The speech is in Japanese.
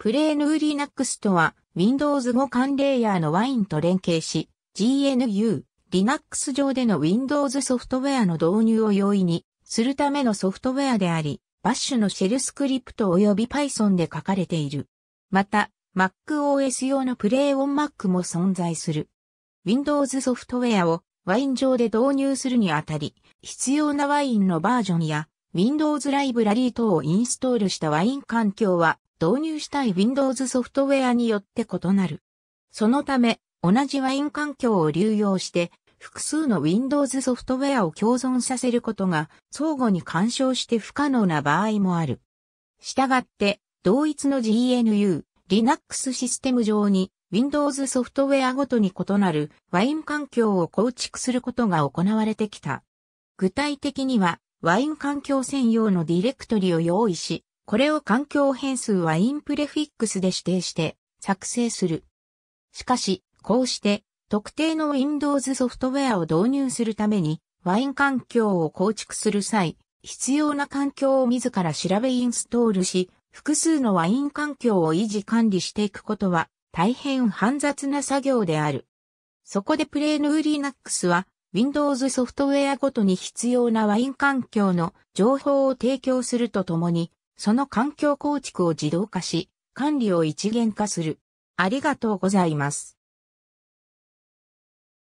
プレーヌーリナックスとは、Windows 互換レイヤーのワインと連携し、GNU、Linux 上での Windows ソフトウェアの導入を容易にするためのソフトウェアであり、Bash のシェルスクリプト及び Python で書かれている。また、MacOS 用のプレイオン Mac も存在する。Windows ソフトウェアをワイン上で導入するにあたり、必要なワインのバージョンや Windows ライブラリー等をインストールしたワイン環境は導入したい Windows ソフトウェアによって異なる。そのため、同じワイン環境を流用して、複数の Windows ソフトウェアを共存させることが相互に干渉して不可能な場合もある。したがって、同一の GNU、Linux システム上に Windows ソフトウェアごとに異なるワイン環境を構築することが行われてきた。具体的には、ワイン環境専用のディレクトリを用意し、これを環境変数はインプレフィックスで指定して作成する。しかし、こうして特定の Windows ソフトウェアを導入するためにワイン環境を構築する際、必要な環境を自ら調べインストールし、複数のワイン環境を維持管理していくことは大変煩雑な作業である。そこでプレーヌー Linux は Windows ソフトウェアごとに必要なワイン環境の情報を提供するとともにその環境構築を自動化し、管理を一元化する。ありがとうございます。